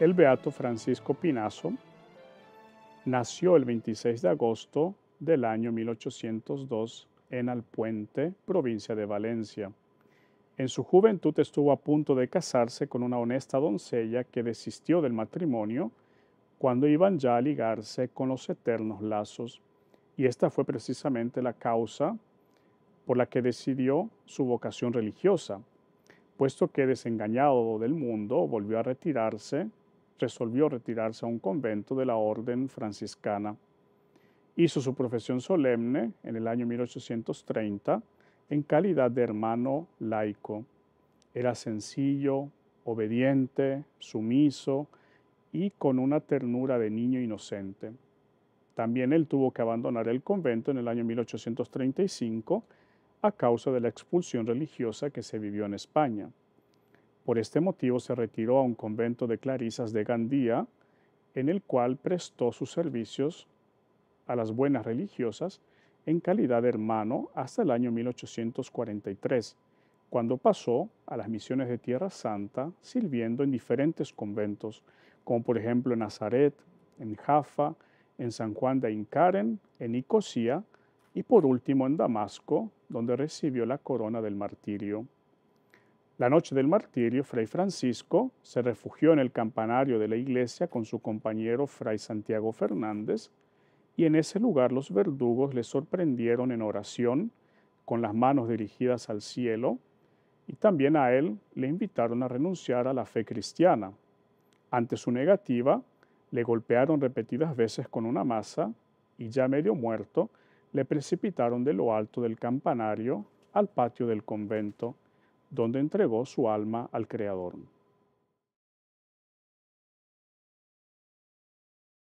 El beato Francisco Pinazo nació el 26 de agosto del año 1802 en Alpuente, provincia de Valencia. En su juventud estuvo a punto de casarse con una honesta doncella que desistió del matrimonio cuando iban ya a ligarse con los eternos lazos, y esta fue precisamente la causa por la que decidió su vocación religiosa, puesto que desengañado del mundo volvió a retirarse resolvió retirarse a un convento de la orden franciscana. Hizo su profesión solemne en el año 1830 en calidad de hermano laico. Era sencillo, obediente, sumiso y con una ternura de niño inocente. También él tuvo que abandonar el convento en el año 1835 a causa de la expulsión religiosa que se vivió en España. Por este motivo se retiró a un convento de clarisas de Gandía, en el cual prestó sus servicios a las buenas religiosas en calidad de hermano hasta el año 1843, cuando pasó a las misiones de Tierra Santa sirviendo en diferentes conventos, como por ejemplo en Nazaret, en Jaffa, en San Juan de Incaren, en Nicosia, y por último en Damasco, donde recibió la corona del martirio. La noche del martirio, Fray Francisco se refugió en el campanario de la iglesia con su compañero Fray Santiago Fernández y en ese lugar los verdugos le sorprendieron en oración con las manos dirigidas al cielo y también a él le invitaron a renunciar a la fe cristiana. Ante su negativa, le golpearon repetidas veces con una masa y ya medio muerto, le precipitaron de lo alto del campanario al patio del convento donde entregó su alma al Creador.